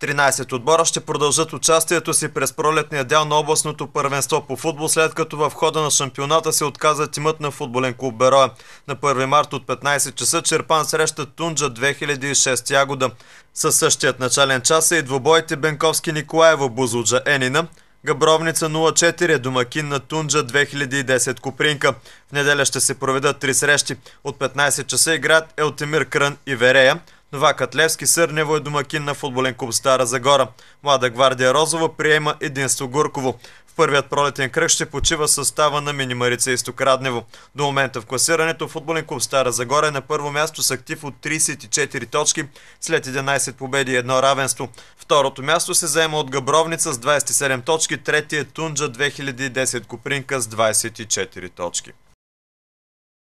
13 отбора ще продължат участието си през пролетния дял на областното първенство по футбол, след като в хода на шампионата се отказа тимът на футболен клуб Бероя. На 1 март от 15 часа Черпан среща Тунджа 2006 Ягода. Със същият начален час е и двобоите Бенковски Николаево Бузуджа Енина, Габровница 04 е домакин на Тунджа 2010 Купринка. В неделя ще се проведат три срещи. От 15 часа играят Елтемир Крън и Верея. Новакът Левски Сърнево е домакин на футболен клуб Стара Загора. Млада гвардия Розова приема единство Гурково. В първият пролетен кръг ще почива състава на Минимарица Исток Раднево. До момента в класирането футболен клуб Стара Загора е на първо място с актив от 34 точки след 11 победи и едно равенство. Второто място се заема от Габровница с 27 точки, третият Тунджа 2010 Купринка с 24 точки.